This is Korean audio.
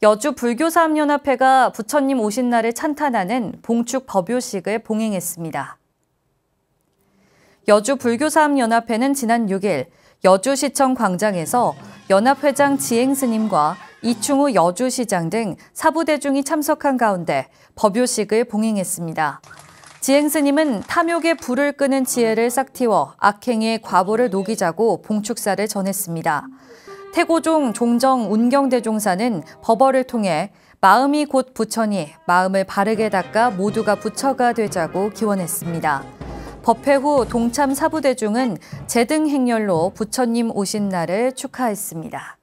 여주 불교사업연합회가 부처님 오신 날을 찬탄하는 봉축 법요식을 봉행했습니다. 여주 불교사업연합회는 지난 6일 여주시청 광장에서 연합회장 지행스님과 이충우 여주시장 등 사부대중이 참석한 가운데 법요식을 봉행했습니다. 지행스님은 탐욕의 불을 끄는 지혜를 싹 틔워 악행의 과보를 녹이자고 봉축사를 전했습니다. 태고종 종정 운경대종사는 법어를 통해 마음이 곧 부처니 마음을 바르게 닦아 모두가 부처가 되자고 기원했습니다. 법회 후 동참 사부대중은 제등 행렬로 부처님 오신 날을 축하했습니다.